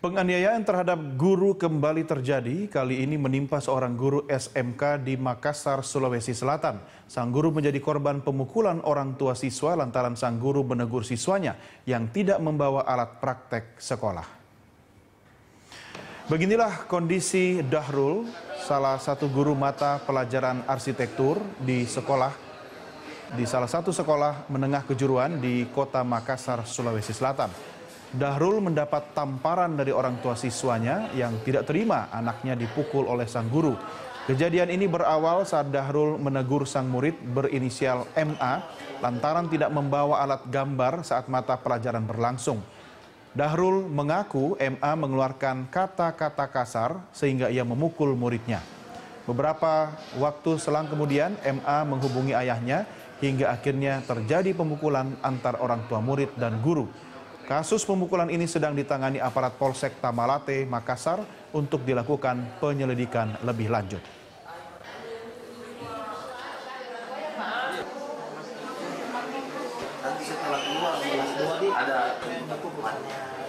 Penganiayaan terhadap guru kembali terjadi, kali ini menimpa seorang guru SMK di Makassar, Sulawesi Selatan. Sang guru menjadi korban pemukulan orang tua siswa lantaran sang guru menegur siswanya yang tidak membawa alat praktek sekolah. Beginilah kondisi Dahrul, salah satu guru mata pelajaran arsitektur di sekolah di salah satu sekolah menengah kejuruan di kota Makassar, Sulawesi Selatan. Dahrul mendapat tamparan dari orang tua siswanya yang tidak terima anaknya dipukul oleh sang guru. Kejadian ini berawal saat Dahrul menegur sang murid berinisial MA lantaran tidak membawa alat gambar saat mata pelajaran berlangsung. Dahrul mengaku MA mengeluarkan kata-kata kasar sehingga ia memukul muridnya. Beberapa waktu selang kemudian MA menghubungi ayahnya hingga akhirnya terjadi pemukulan antar orang tua murid dan guru. Kasus pemukulan ini sedang ditangani aparat Polsek Tamalate, Makassar untuk dilakukan penyelidikan lebih lanjut. Nanti setelah keluar, ada pemukulannya.